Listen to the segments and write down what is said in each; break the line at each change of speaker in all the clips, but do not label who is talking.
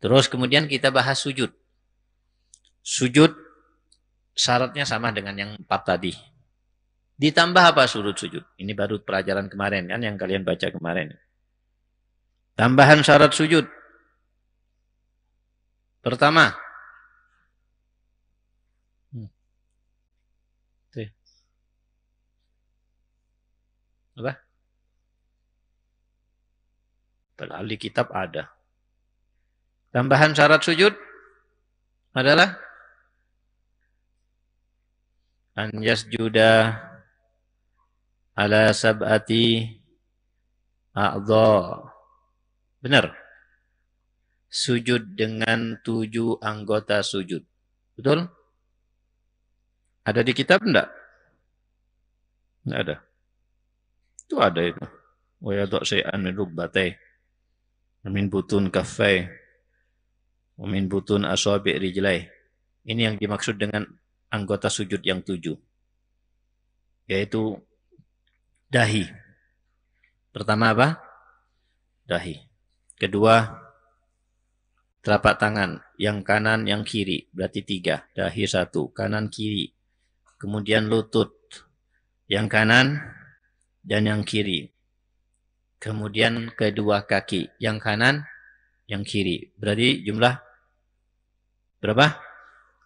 Terus kemudian kita bahas sujud. Sujud syaratnya sama dengan yang empat tadi. Ditambah apa surut sujud? Ini baru pelajaran kemarin kan yang kalian baca kemarin. Tambahan syarat sujud. Pertama, hmm. Ya. apa? Padahal kitab ada. Tambahan syarat sujud adalah anjas yasjuda ala sab'ati a'dha. Benar. Sujud dengan tujuh anggota sujud. Betul? Ada di kitab enggak? Enggak ada. Itu ada itu. Wa yadu syai'an min rubbatai. Min butun kafai. Umin butun asabi rijlai. Ini yang dimaksud dengan anggota sujud yang tujuh. Yaitu dahi. Pertama apa? Dahi. Kedua, telapak tangan. Yang kanan, yang kiri. Berarti tiga. Dahi satu. Kanan, kiri. Kemudian lutut. Yang kanan dan yang kiri. Kemudian kedua kaki. Yang kanan, yang kiri. Berarti jumlah Berapa?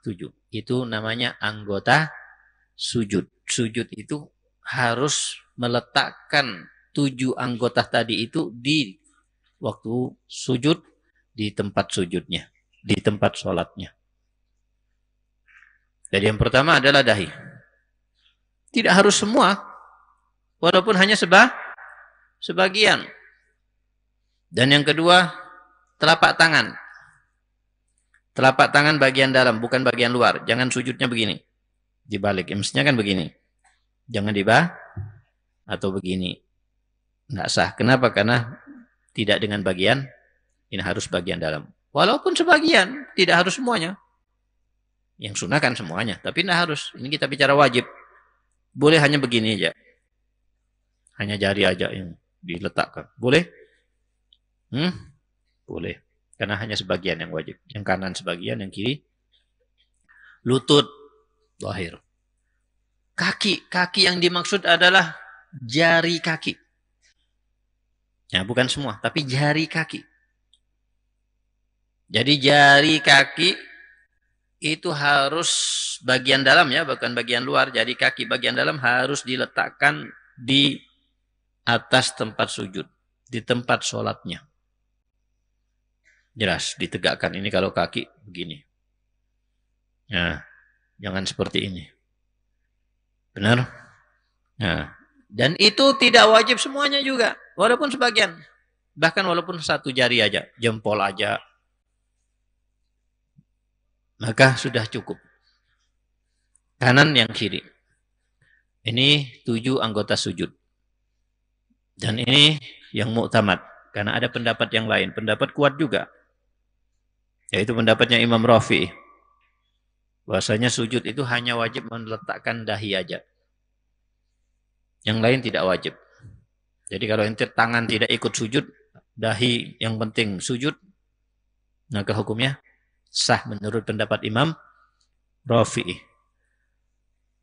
Tujuh. Itu namanya anggota sujud. Sujud itu harus meletakkan tujuh anggota tadi itu di waktu sujud di tempat sujudnya, di tempat sholatnya. Jadi yang pertama adalah dahi. Tidak harus semua, walaupun hanya sebah sebagian. Dan yang kedua, telapak tangan. Telapak tangan bagian dalam, bukan bagian luar. Jangan sujudnya begini. Dibalik. Ya, mestinya kan begini. Jangan dibah atau begini. Nggak sah. Kenapa? Karena tidak dengan bagian. Ini harus bagian dalam. Walaupun sebagian, tidak harus semuanya. Yang sunnah kan semuanya. Tapi tidak harus. Ini kita bicara wajib. Boleh hanya begini aja. Hanya jari aja yang diletakkan. Boleh? Hmm? Boleh. Karena hanya sebagian yang wajib. Yang kanan sebagian, yang kiri. Lutut, lahir. Kaki, kaki yang dimaksud adalah jari kaki. Ya, bukan semua, tapi jari kaki. Jadi jari kaki itu harus bagian dalam ya, bukan bagian luar. Jadi kaki bagian dalam harus diletakkan di atas tempat sujud, di tempat sholatnya jelas ditegakkan ini kalau kaki begini. Nah, jangan seperti ini. Benar? Nah, dan itu tidak wajib semuanya juga, walaupun sebagian. Bahkan walaupun satu jari aja, jempol aja. Maka sudah cukup. Kanan yang kiri. Ini tujuh anggota sujud. Dan ini yang muktamad. Karena ada pendapat yang lain. Pendapat kuat juga. Yaitu pendapatnya Imam Rafi. Bahasanya sujud itu hanya wajib meletakkan dahi aja. Yang lain tidak wajib. Jadi kalau ente tangan tidak ikut sujud, dahi yang penting sujud, maka hukumnya sah menurut pendapat Imam Rafi.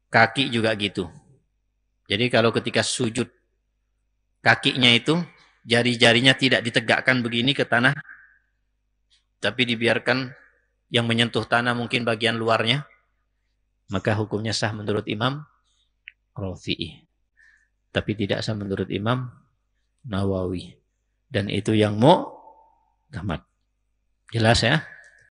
Kaki juga gitu. Jadi kalau ketika sujud kakinya itu jari-jarinya tidak ditegakkan begini ke tanah tapi dibiarkan yang menyentuh tanah mungkin bagian luarnya, maka hukumnya sah menurut Imam Rafi'i. Tapi tidak sah menurut Imam Nawawi. Dan itu yang mu tamat Jelas ya?